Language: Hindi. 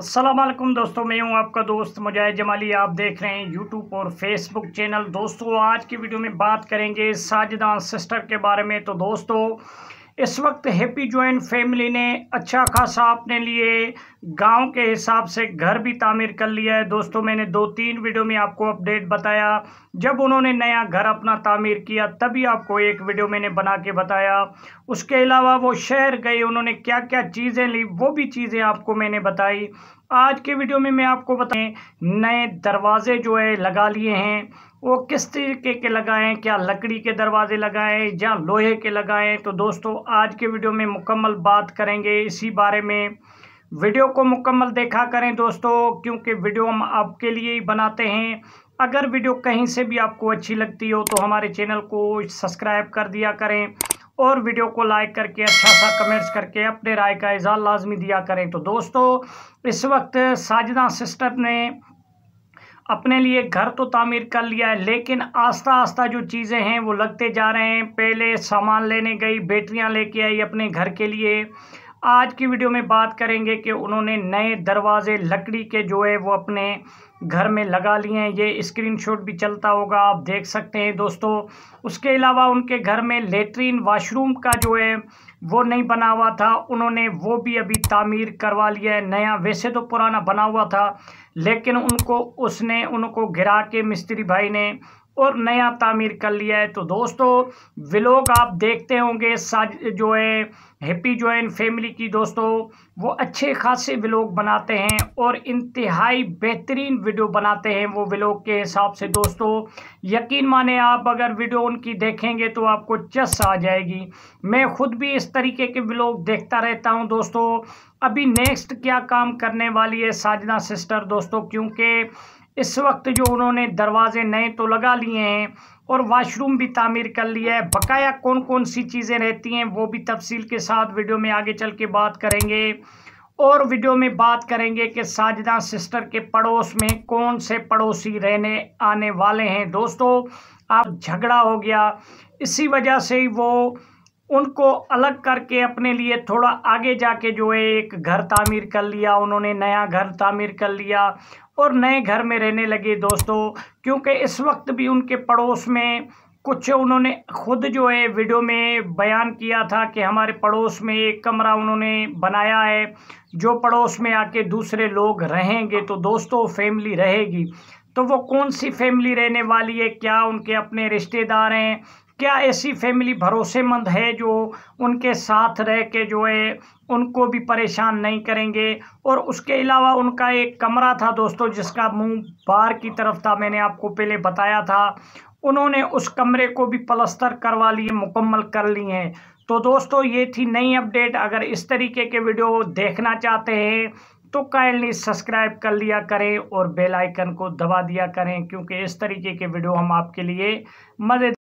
असलम दोस्तों मैं हूं आपका दोस्त मुजाहिद जमाली आप देख रहे हैं यूट्यूब और फेसबुक चैनल दोस्तों आज की वीडियो में बात करेंगे साजिदा सिस्टर के बारे में तो दोस्तों इस वक्त हैप्पी जॉइंट फैमिली ने अच्छा खासा अपने लिए गांव के हिसाब से घर भी तामीर कर लिया है दोस्तों मैंने दो तीन वीडियो में आपको अपडेट बताया जब उन्होंने नया घर अपना तामीर किया तभी आपको एक वीडियो मैंने बना के बताया उसके अलावा वो शहर गए उन्होंने क्या क्या चीज़ें ली वो भी चीज़ें आपको मैंने बताई आज के वीडियो में मैं आपको बताएं नए दरवाजे जो है लगा लिए हैं वो किस तरीके के लगाएं क्या लकड़ी के दरवाजे लगाएं या लोहे के लगाएं तो दोस्तों आज के वीडियो में मुकम्मल बात करेंगे इसी बारे में वीडियो को मुकम्मल देखा करें दोस्तों क्योंकि वीडियो हम आपके लिए ही बनाते हैं अगर वीडियो कहीं से भी आपको अच्छी लगती हो तो हमारे चैनल को सब्सक्राइब कर दिया करें और वीडियो को लाइक करके अच्छा सा कमेंट्स करके अपने राय का इजहार लाजमी दिया करें तो दोस्तों इस वक्त साजिदा सिस्टर ने अपने लिए घर तो तामीर कर लिया है लेकिन आस्ता आस्ता जो चीज़ें हैं वो लगते जा रहे हैं पहले सामान लेने गई बैटरियां लेके आई अपने घर के लिए आज की वीडियो में बात करेंगे कि उन्होंने नए दरवाजे लकड़ी के जो है वो अपने घर में लगा लिए हैं ये स्क्रीनशॉट भी चलता होगा आप देख सकते हैं दोस्तों उसके अलावा उनके घर में लेटरिन वाशरूम का जो है वो नहीं बना हुआ था उन्होंने वो भी अभी तामीर करवा लिया है नया वैसे तो पुराना बना हुआ था लेकिन उनको उसने उनको गिरा के मिस्त्री भाई ने और नया तामीर कर लिया है तो दोस्तों व्लॉग आप देखते होंगे साज जो है हैप्पी जॉइन फैमिली की दोस्तों वो अच्छे खासे व्लॉग बनाते हैं और इंतहाई बेहतरीन वीडियो बनाते हैं वो व्लॉग के हिसाब से दोस्तों यकीन माने आप अगर वीडियो उनकी देखेंगे तो आपको चस आ जाएगी मैं खुद भी इस तरीके के व्लॉग देखता रहता हूँ दोस्तों अभी नेक्स्ट क्या काम करने वाली है साजना सिस्टर दोस्तों क्योंकि इस वक्त जो उन्होंने दरवाजे नए तो लगा लिए हैं और वाशरूम भी तामीर कर लिया है बकाया कौन कौन सी चीज़ें रहती हैं वो भी तफसील के साथ वीडियो में आगे चल के बात करेंगे और वीडियो में बात करेंगे कि साजिदा सिस्टर के पड़ोस में कौन से पड़ोसी रहने आने वाले हैं दोस्तों आप झगड़ा हो गया इसी वजह से ही वो उनको अलग करके अपने लिए थोड़ा आगे जाके जो है एक घर तामीर कर लिया उन्होंने नया घर तामीर कर लिया और नए घर में रहने लगे दोस्तों क्योंकि इस वक्त भी उनके पड़ोस में कुछ उन्होंने खुद जो है वीडियो में बयान किया था कि हमारे पड़ोस में एक कमरा उन्होंने बनाया है जो पड़ोस में आके दूसरे लोग रहेंगे तो दोस्तों फैमिली रहेगी तो वो कौन सी फैमिली रहने वाली है क्या उनके अपने रिश्तेदार हैं क्या ऐसी फैमिली भरोसेमंद है जो उनके साथ रह के जो है उनको भी परेशान नहीं करेंगे और उसके अलावा उनका एक कमरा था दोस्तों जिसका मुंह बाहर की तरफ था मैंने आपको पहले बताया था उन्होंने उस कमरे को भी पलस्तर करवा लिए मुकम्मल कर लिए हैं तो दोस्तों ये थी नई अपडेट अगर इस तरीके के वीडियो देखना चाहते हैं तो काइंडली सब्सक्राइब कर लिया करें और बेल आइकन को दबा दिया करें क्योंकि इस तरीके के वीडियो हम आपके लिए मदद